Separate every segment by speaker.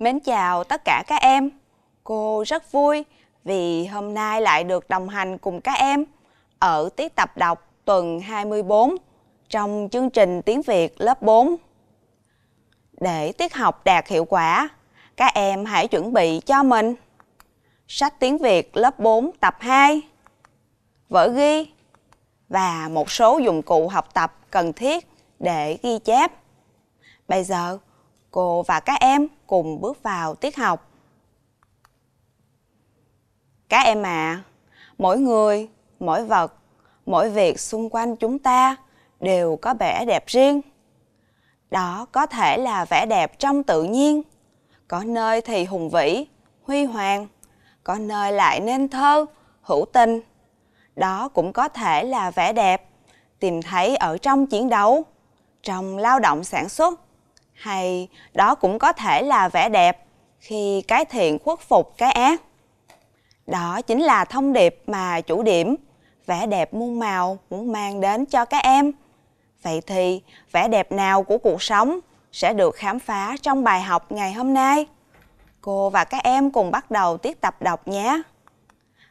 Speaker 1: Mến chào tất cả các em. Cô rất vui vì hôm nay lại được đồng hành cùng các em ở tiết tập đọc tuần 24 trong chương trình tiếng Việt lớp 4. Để tiết học đạt hiệu quả, các em hãy chuẩn bị cho mình sách tiếng Việt lớp 4 tập 2, vở ghi và một số dụng cụ học tập cần thiết để ghi chép. Bây giờ, cô và các em cùng bước vào tiết học. Các em ạ, à, mỗi người, mỗi vật, mỗi việc xung quanh chúng ta đều có vẻ đẹp riêng. Đó có thể là vẻ đẹp trong tự nhiên, có nơi thì hùng vĩ, huy hoàng, có nơi lại nên thơ, hữu tình. Đó cũng có thể là vẻ đẹp tìm thấy ở trong chiến đấu, trong lao động sản xuất hay đó cũng có thể là vẻ đẹp khi cái thiện khuất phục cái ác. Đó chính là thông điệp mà chủ điểm vẻ đẹp muôn màu muốn mang đến cho các em. Vậy thì vẻ đẹp nào của cuộc sống sẽ được khám phá trong bài học ngày hôm nay? Cô và các em cùng bắt đầu tiết tập đọc nhé.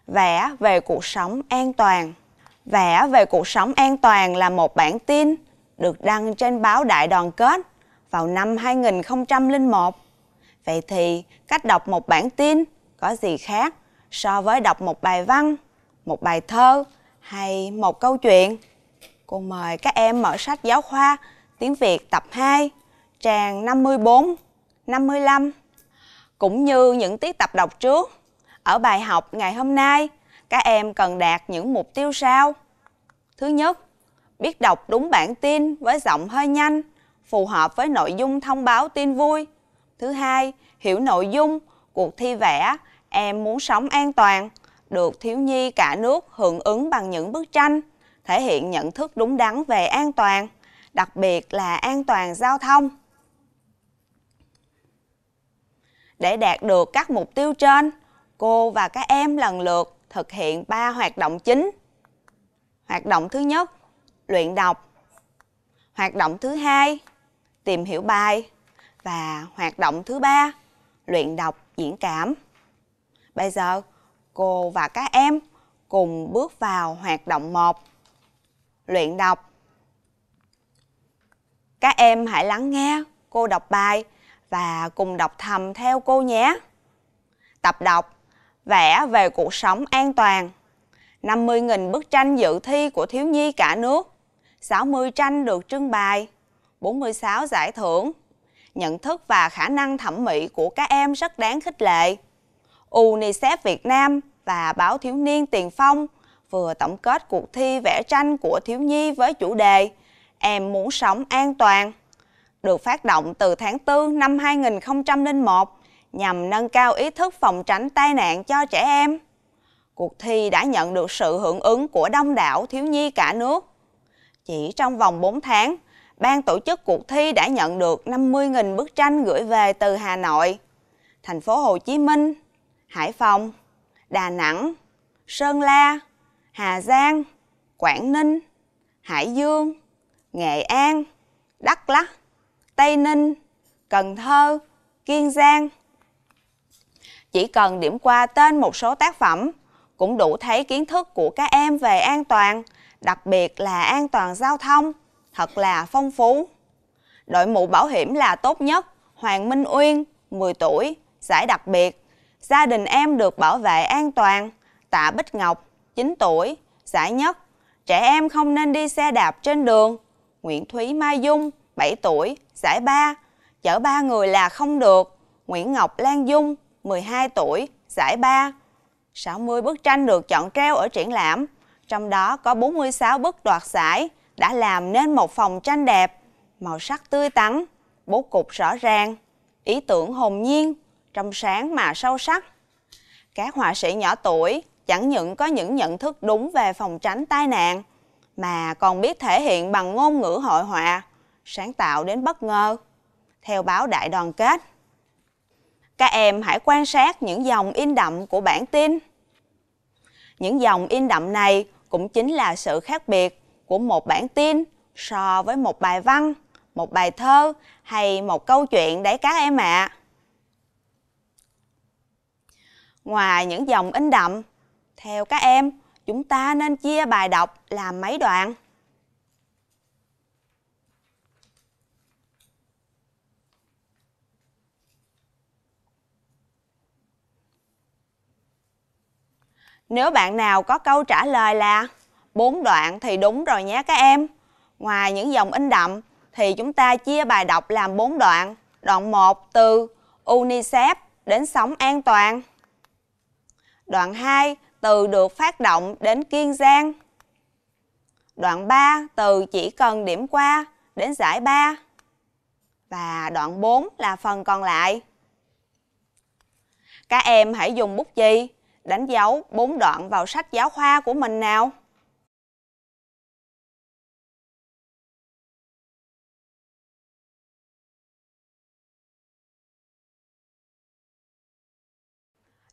Speaker 1: Vẽ về cuộc sống an toàn. Vẽ về cuộc sống an toàn là một bản tin được đăng trên báo Đại đoàn kết vào năm 2001. Vậy thì cách đọc một bản tin có gì khác so với đọc một bài văn, một bài thơ hay một câu chuyện? Cô mời các em mở sách giáo khoa tiếng Việt tập 2, trang 54, 55. Cũng như những tiết tập đọc trước, ở bài học ngày hôm nay, các em cần đạt những mục tiêu sau. Thứ nhất, biết đọc đúng bản tin với giọng hơi nhanh phù hợp với nội dung thông báo tin vui. Thứ hai, hiểu nội dung cuộc thi vẽ Em muốn sống an toàn được thiếu nhi cả nước hưởng ứng bằng những bức tranh, thể hiện nhận thức đúng đắn về an toàn, đặc biệt là an toàn giao thông. Để đạt được các mục tiêu trên, cô và các em lần lượt thực hiện 3 hoạt động chính. Hoạt động thứ nhất, luyện đọc. Hoạt động thứ hai, tìm hiểu bài và hoạt động thứ ba luyện đọc diễn cảm. Bây giờ cô và các em cùng bước vào hoạt động một Luyện đọc. Các em hãy lắng nghe cô đọc bài và cùng đọc thầm theo cô nhé. Tập đọc Vẽ về cuộc sống an toàn 50.000 bức tranh dự thi của thiếu nhi cả nước 60 tranh được trưng bày 46 giải thưởng. Nhận thức và khả năng thẩm mỹ của các em rất đáng khích lệ. UNICEF Việt Nam và Báo Thiếu niên Tiền Phong vừa tổng kết cuộc thi vẽ tranh của thiếu nhi với chủ đề Em muốn sống an toàn, được phát động từ tháng 4 năm 2001 nhằm nâng cao ý thức phòng tránh tai nạn cho trẻ em. Cuộc thi đã nhận được sự hưởng ứng của đông đảo thiếu nhi cả nước. Chỉ trong vòng 4 tháng, ban tổ chức cuộc thi đã nhận được 50.000 bức tranh gửi về từ Hà Nội, thành phố Hồ Chí Minh, Hải Phòng, Đà Nẵng, Sơn La, Hà Giang, Quảng Ninh, Hải Dương, Nghệ An, Đắk Lắk, Tây Ninh, Cần Thơ, Kiên Giang. Chỉ cần điểm qua tên một số tác phẩm cũng đủ thấy kiến thức của các em về an toàn, đặc biệt là an toàn giao thông thật là phong phú. Đội mũ bảo hiểm là tốt nhất, Hoàng Minh Uyên, 10 tuổi, giải đặc biệt. Gia đình em được bảo vệ an toàn, Tạ Bích Ngọc, 9 tuổi, giải nhất. Trẻ em không nên đi xe đạp trên đường. Nguyễn Thúy Mai Dung, 7 tuổi, giải 3. Chở 3 người là không được. Nguyễn Ngọc Lan Dung, 12 tuổi, giải 3. 60 bức tranh được chọn treo ở triển lãm, trong đó có 46 bức đoạt giải, đã làm nên một phòng tranh đẹp, màu sắc tươi tắn, bố cục rõ ràng, ý tưởng hồn nhiên, trong sáng mà sâu sắc. Các họa sĩ nhỏ tuổi chẳng những có những nhận thức đúng về phòng tránh tai nạn, mà còn biết thể hiện bằng ngôn ngữ hội họa, sáng tạo đến bất ngờ. Theo báo Đại đoàn kết, các em hãy quan sát những dòng in đậm của bản tin. Những dòng in đậm này cũng chính là sự khác biệt của một bản tin so với một bài văn, một bài thơ hay một câu chuyện đấy các em ạ. À. Ngoài những dòng in đậm, theo các em, chúng ta nên chia bài đọc làm mấy đoạn? Nếu bạn nào có câu trả lời là bốn đoạn thì đúng rồi nhé các em. Ngoài những dòng in đậm thì chúng ta chia bài đọc làm bốn đoạn. Đoạn 1 từ UNICEF đến sống an toàn. Đoạn 2 từ được phát động đến Kiên Giang. Đoạn 3 từ chỉ cần điểm qua đến giải 3. Và đoạn 4 là phần còn lại. Các em hãy dùng bút chì đánh dấu bốn đoạn vào sách giáo khoa của mình nào.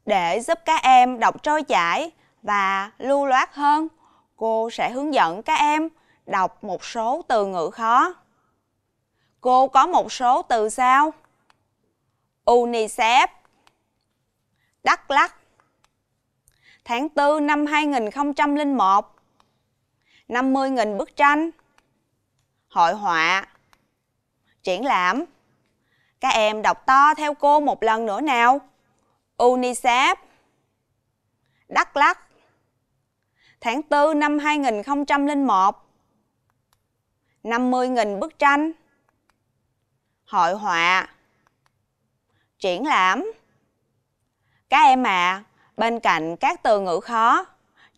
Speaker 1: Để giúp các em đọc trôi chảy và lưu loát hơn, cô sẽ hướng dẫn các em đọc một số từ ngữ khó. Cô có một số từ sau. UNICEF Đắk Lắk Tháng 4 năm 2001 50.000 bức tranh Hội họa Triển lãm Các em đọc to theo cô một lần nữa nào. UNICEF, Đắk Lắk. Tháng 4 năm 2001, 50.000 bức tranh, hội họa, triển lãm. Các em ạ, à, bên cạnh các từ ngữ khó,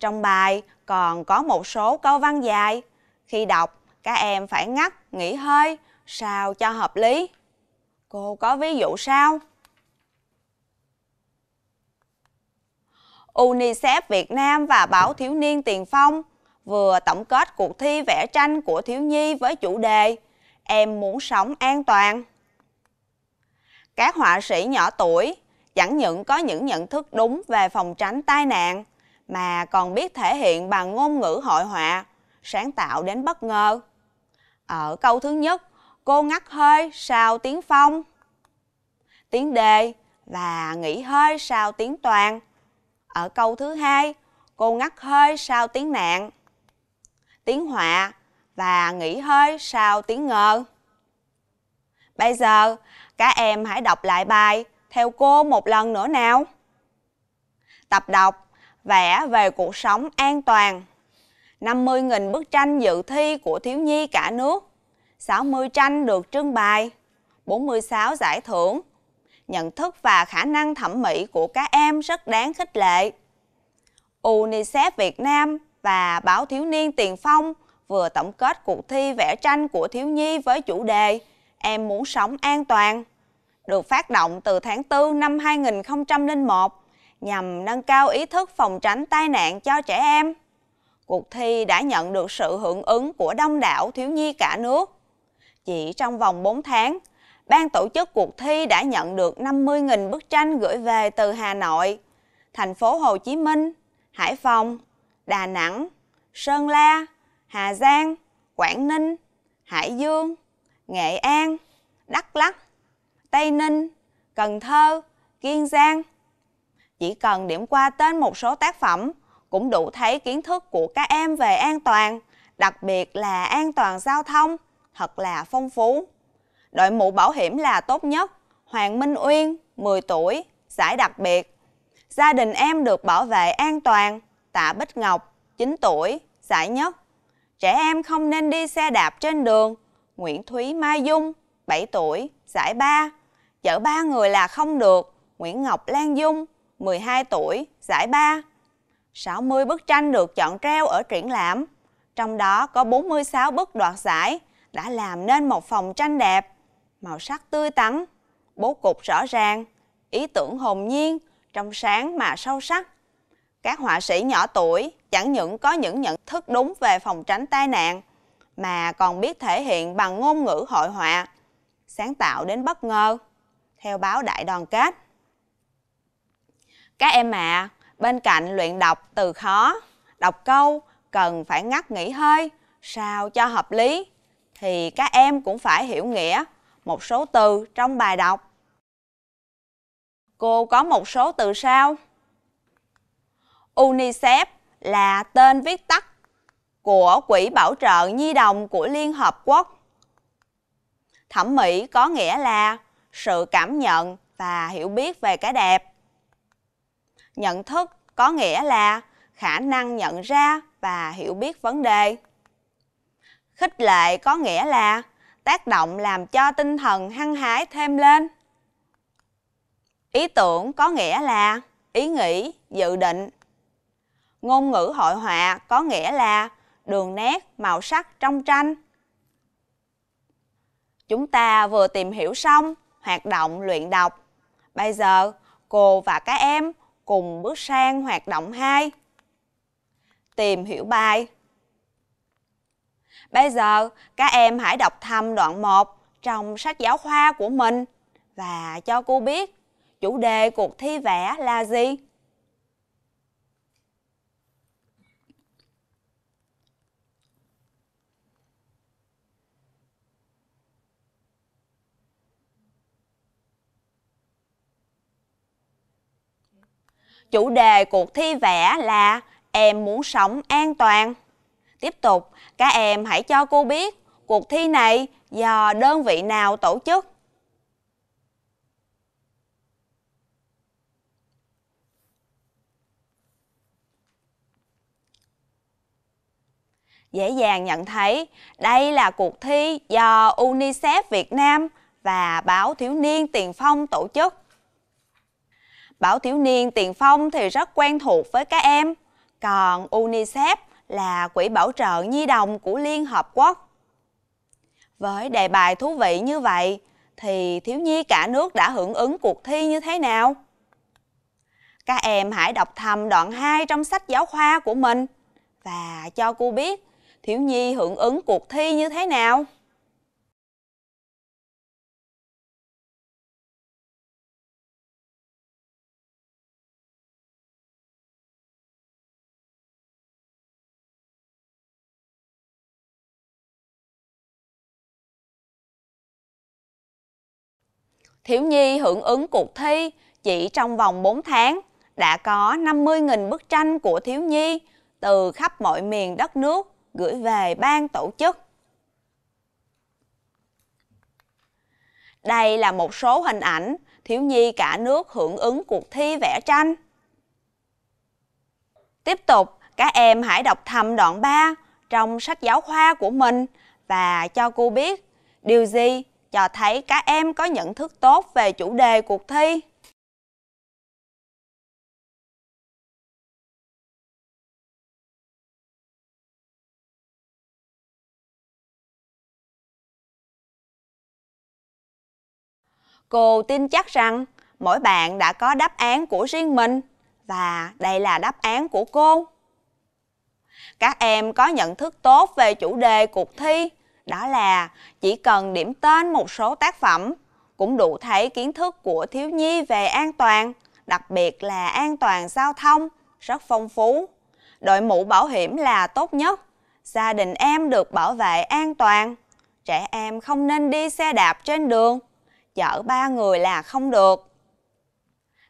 Speaker 1: trong bài còn có một số câu văn dài. Khi đọc, các em phải ngắt, nghỉ hơi, sao cho hợp lý. Cô có ví dụ sao? UNICEF Việt Nam và Báo Thiếu Niên Tiền Phong vừa tổng kết cuộc thi vẽ tranh của thiếu nhi với chủ đề Em muốn sống an toàn. Các họa sĩ nhỏ tuổi chẳng những có những nhận thức đúng về phòng tránh tai nạn mà còn biết thể hiện bằng ngôn ngữ hội họa, sáng tạo đến bất ngờ. Ở câu thứ nhất, cô ngắt hơi sau tiếng phong, tiếng đề và nghỉ hơi sau tiếng toàn ở câu thứ hai, cô ngắt hơi sau tiếng nạn, tiếng họa và nghỉ hơi sau tiếng ngờ. Bây giờ, các em hãy đọc lại bài theo cô một lần nữa nào. Tập đọc Vẽ về cuộc sống an toàn 50.000 bức tranh dự thi của thiếu nhi cả nước 60 tranh được trưng bày 46 giải thưởng nhận thức và khả năng thẩm mỹ của các em rất đáng khích lệ. UNICEF Việt Nam và Báo Thiếu niên Tiền Phong vừa tổng kết cuộc thi vẽ tranh của thiếu nhi với chủ đề Em muốn sống an toàn, được phát động từ tháng 4 năm 2001 nhằm nâng cao ý thức phòng tránh tai nạn cho trẻ em. Cuộc thi đã nhận được sự hưởng ứng của đông đảo thiếu nhi cả nước. Chỉ trong vòng 4 tháng, ban tổ chức cuộc thi đã nhận được 50.000 bức tranh gửi về từ Hà Nội, thành phố Hồ Chí Minh, Hải Phòng, Đà Nẵng, Sơn La, Hà Giang, Quảng Ninh, Hải Dương, Nghệ An, Đắk Lắk, Tây Ninh, Cần Thơ, Kiên Giang. Chỉ cần điểm qua tên một số tác phẩm cũng đủ thấy kiến thức của các em về an toàn, đặc biệt là an toàn giao thông, thật là phong phú đội mũ bảo hiểm là tốt nhất. Hoàng Minh Uyên, 10 tuổi, giải đặc biệt. Gia đình em được bảo vệ an toàn. Tạ Bích Ngọc, 9 tuổi, giải nhất. Trẻ em không nên đi xe đạp trên đường. Nguyễn Thúy Mai Dung, 7 tuổi, giải 3. Chở ba người là không được. Nguyễn Ngọc Lan Dung, 12 tuổi, giải 3. 60 bức tranh được chọn treo ở triển lãm. Trong đó có 46 bức đoạt giải đã làm nên một phòng tranh đẹp màu sắc tươi tắn, bố cục rõ ràng, ý tưởng hồn nhiên, trong sáng mà sâu sắc. Các họa sĩ nhỏ tuổi chẳng những có những nhận thức đúng về phòng tránh tai nạn, mà còn biết thể hiện bằng ngôn ngữ hội họa, sáng tạo đến bất ngờ, theo báo Đại Đoàn Kết. Các em ạ, à, bên cạnh luyện đọc từ khó, đọc câu cần phải ngắt nghỉ hơi, sao cho hợp lý, thì các em cũng phải hiểu nghĩa một số từ trong bài đọc. Cô có một số từ sau. UNICEF là tên viết tắt của Quỹ Bảo trợ Nhi đồng của Liên Hợp Quốc. Thẩm mỹ có nghĩa là sự cảm nhận và hiểu biết về cái đẹp. Nhận thức có nghĩa là khả năng nhận ra và hiểu biết vấn đề. Khích lệ có nghĩa là tác động làm cho tinh thần hăng hái thêm lên. Ý tưởng có nghĩa là ý nghĩ, dự định. Ngôn ngữ hội họa có nghĩa là đường nét, màu sắc trong tranh. Chúng ta vừa tìm hiểu xong hoạt động luyện đọc. Bây giờ, cô và các em cùng bước sang hoạt động 2. Tìm hiểu bài Bây giờ các em hãy đọc thầm đoạn 1 trong sách giáo khoa của mình và cho cô biết chủ đề cuộc thi vẽ là gì. Chủ đề cuộc thi vẽ là em muốn sống an toàn. Tiếp tục, các em hãy cho cô biết cuộc thi này do đơn vị nào tổ chức. Dễ dàng nhận thấy đây là cuộc thi do UNICEF Việt Nam và Báo Thiếu Niên Tiền Phong tổ chức. Báo Thiếu Niên Tiền Phong thì rất quen thuộc với các em, còn UNICEF là Quỹ Bảo trợ Nhi đồng của Liên Hợp Quốc. Với đề bài thú vị như vậy, thì thiếu nhi cả nước đã hưởng ứng cuộc thi như thế nào? Các em hãy đọc thầm đoạn 2 trong sách giáo khoa của mình và cho cô biết thiếu nhi hưởng ứng cuộc thi như thế nào. thiếu nhi hưởng ứng cuộc thi chỉ trong vòng 4 tháng đã có 50.000 bức tranh của thiếu nhi từ khắp mọi miền đất nước gửi về ban tổ chức. Đây là một số hình ảnh thiếu nhi cả nước hưởng ứng cuộc thi vẽ tranh. Tiếp tục, các em hãy đọc thầm đoạn 3 trong sách giáo khoa của mình và cho cô biết điều gì cho thấy các em có nhận thức tốt về chủ đề cuộc thi. Cô tin chắc rằng mỗi bạn đã có đáp án của riêng mình và đây là đáp án của cô. Các em có nhận thức tốt về chủ đề cuộc thi đó là chỉ cần điểm tên một số tác phẩm cũng đủ thấy kiến thức của thiếu nhi về an toàn, đặc biệt là an toàn giao thông, rất phong phú. Đội mũ bảo hiểm là tốt nhất, gia đình em được bảo vệ an toàn, trẻ em không nên đi xe đạp trên đường, chở ba người là không được.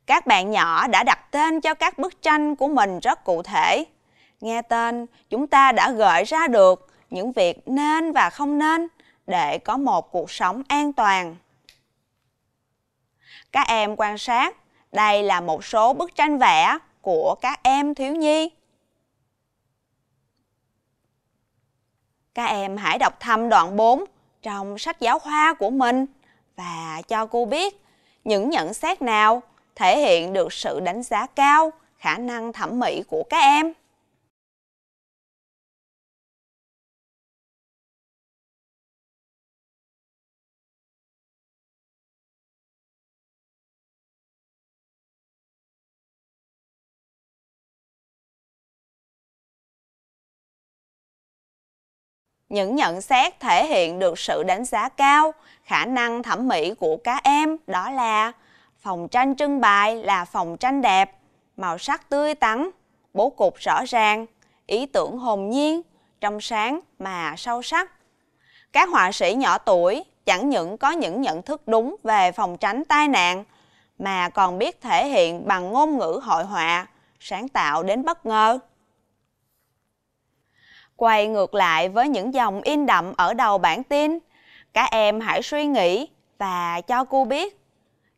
Speaker 1: Các bạn nhỏ đã đặt tên cho các bức tranh của mình rất cụ thể. Nghe tên, chúng ta đã gợi ra được những việc nên và không nên để có một cuộc sống an toàn. Các em quan sát, đây là một số bức tranh vẽ của các em thiếu nhi. Các em hãy đọc thăm đoạn 4 trong sách giáo khoa của mình và cho cô biết những nhận xét nào thể hiện được sự đánh giá cao khả năng thẩm mỹ của các em. những nhận xét thể hiện được sự đánh giá cao khả năng thẩm mỹ của các em đó là phòng tranh trưng bày là phòng tranh đẹp màu sắc tươi tắn bố cục rõ ràng ý tưởng hồn nhiên trong sáng mà sâu sắc các họa sĩ nhỏ tuổi chẳng những có những nhận thức đúng về phòng tránh tai nạn mà còn biết thể hiện bằng ngôn ngữ hội họa sáng tạo đến bất ngờ Quay ngược lại với những dòng in đậm ở đầu bản tin, các em hãy suy nghĩ và cho cô biết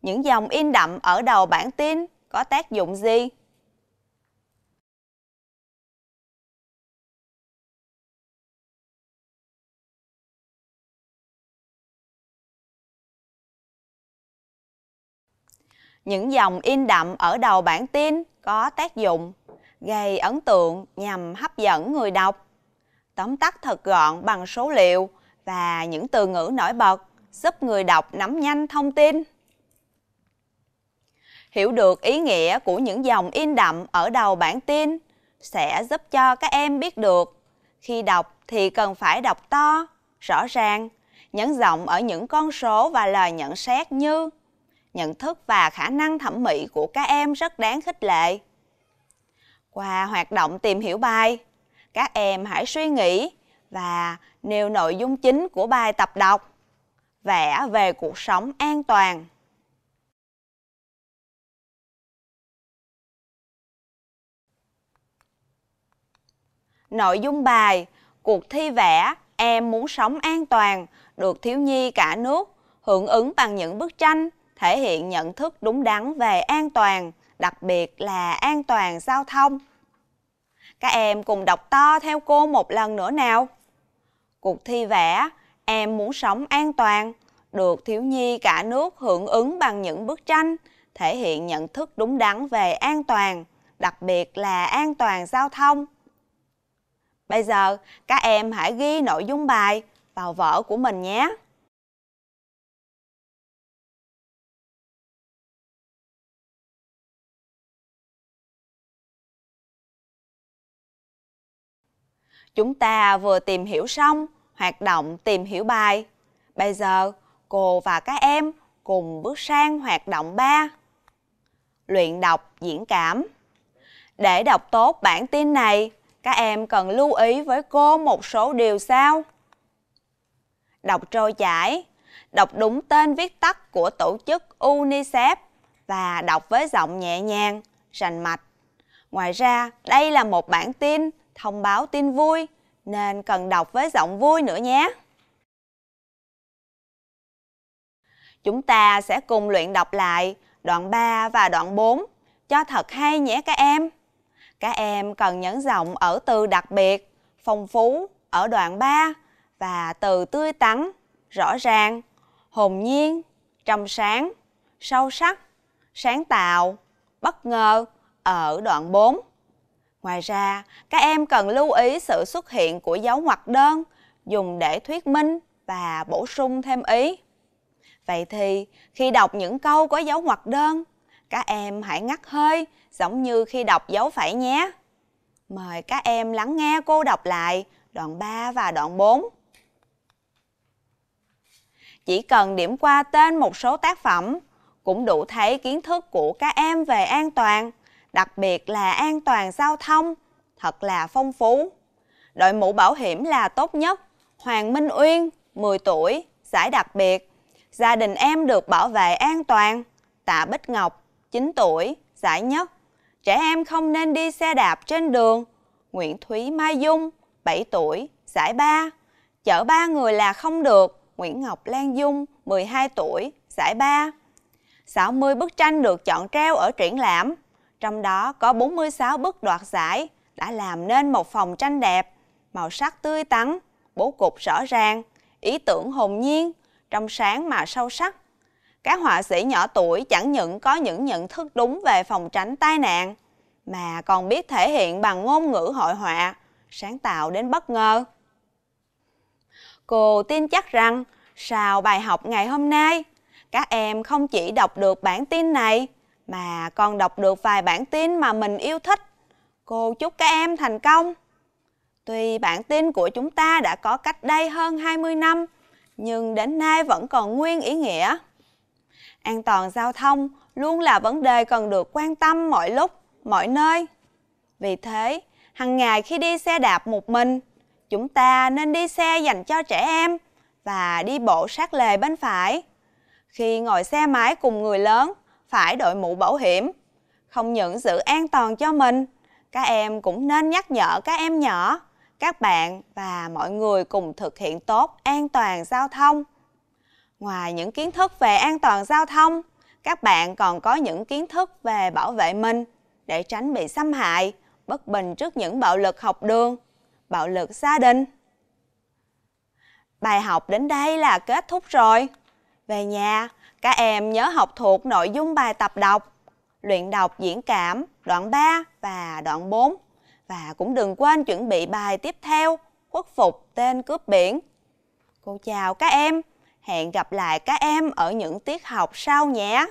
Speaker 1: những dòng in đậm ở đầu bản tin có tác dụng gì. những dòng in đậm ở đầu bản tin có tác dụng gây ấn tượng nhằm hấp dẫn người đọc tóm tắt thật gọn bằng số liệu và những từ ngữ nổi bật, giúp người đọc nắm nhanh thông tin. Hiểu được ý nghĩa của những dòng in đậm ở đầu bản tin sẽ giúp cho các em biết được khi đọc thì cần phải đọc to, rõ ràng, nhấn giọng ở những con số và lời nhận xét như nhận thức và khả năng thẩm mỹ của các em rất đáng khích lệ. Qua hoạt động tìm hiểu bài, các em hãy suy nghĩ và nêu nội dung chính của bài tập đọc vẽ về cuộc sống an toàn Nội dung bài Cuộc thi vẽ Em muốn sống an toàn được thiếu nhi cả nước hưởng ứng bằng những bức tranh thể hiện nhận thức đúng đắn về an toàn, đặc biệt là an toàn giao thông. Các em cùng đọc to theo cô một lần nữa nào. Cuộc thi vẽ Em muốn sống an toàn được thiếu nhi cả nước hưởng ứng bằng những bức tranh thể hiện nhận thức đúng đắn về an toàn, đặc biệt là an toàn giao thông. Bây giờ, các em hãy ghi nội dung bài vào vở của mình nhé. Chúng ta vừa tìm hiểu xong hoạt động tìm hiểu bài. Bây giờ, cô và các em cùng bước sang hoạt động 3. Luyện đọc diễn cảm. Để đọc tốt bản tin này, các em cần lưu ý với cô một số điều sau. Đọc trôi chảy, đọc đúng tên viết tắt của tổ chức UNICEF và đọc với giọng nhẹ nhàng, rành mạch. Ngoài ra, đây là một bản tin thông báo tin vui nên cần đọc với giọng vui nữa nhé. Chúng ta sẽ cùng luyện đọc lại đoạn 3 và đoạn 4 cho thật hay nhé các em. Các em cần nhấn giọng ở từ đặc biệt, phong phú ở đoạn 3 và từ tươi tắn, rõ ràng, hồn nhiên, trong sáng, sâu sắc, sáng tạo, bất ngờ ở đoạn 4. Ngoài ra, các em cần lưu ý sự xuất hiện của dấu ngoặc đơn dùng để thuyết minh và bổ sung thêm ý. Vậy thì, khi đọc những câu có dấu ngoặc đơn, các em hãy ngắt hơi giống như khi đọc dấu phẩy nhé. Mời các em lắng nghe cô đọc lại đoạn 3 và đoạn 4. Chỉ cần điểm qua tên một số tác phẩm cũng đủ thấy kiến thức của các em về an toàn đặc biệt là an toàn giao thông, thật là phong phú. Đội mũ bảo hiểm là tốt nhất, Hoàng Minh Uyên, 10 tuổi, giải đặc biệt. Gia đình em được bảo vệ an toàn, Tạ Bích Ngọc, 9 tuổi, giải nhất. Trẻ em không nên đi xe đạp trên đường, Nguyễn Thúy Mai Dung, 7 tuổi, giải 3. Chở ba người là không được, Nguyễn Ngọc Lan Dung, 12 tuổi, giải 3. 60 bức tranh được chọn treo ở triển lãm trong đó có 46 bức đoạt giải đã làm nên một phòng tranh đẹp, màu sắc tươi tắn, bố cục rõ ràng, ý tưởng hồn nhiên, trong sáng mà sâu sắc. Các họa sĩ nhỏ tuổi chẳng những có những nhận thức đúng về phòng tránh tai nạn, mà còn biết thể hiện bằng ngôn ngữ hội họa, sáng tạo đến bất ngờ. Cô tin chắc rằng, sau bài học ngày hôm nay, các em không chỉ đọc được bản tin này, mà con đọc được vài bản tin mà mình yêu thích. Cô chúc các em thành công. Tuy bản tin của chúng ta đã có cách đây hơn 20 năm, nhưng đến nay vẫn còn nguyên ý nghĩa. An toàn giao thông luôn là vấn đề cần được quan tâm mọi lúc, mọi nơi. Vì thế, hàng ngày khi đi xe đạp một mình, chúng ta nên đi xe dành cho trẻ em và đi bộ sát lề bên phải. Khi ngồi xe máy cùng người lớn, phải đội mũ bảo hiểm. Không những giữ an toàn cho mình, các em cũng nên nhắc nhở các em nhỏ, các bạn và mọi người cùng thực hiện tốt an toàn giao thông. Ngoài những kiến thức về an toàn giao thông, các bạn còn có những kiến thức về bảo vệ mình để tránh bị xâm hại, bất bình trước những bạo lực học đường, bạo lực gia đình. Bài học đến đây là kết thúc rồi. Về nhà, các em nhớ học thuộc nội dung bài tập đọc, luyện đọc diễn cảm đoạn 3 và đoạn 4. Và cũng đừng quên chuẩn bị bài tiếp theo, khuất phục tên cướp biển. Cô chào các em, hẹn gặp lại các em ở những tiết học sau nhé.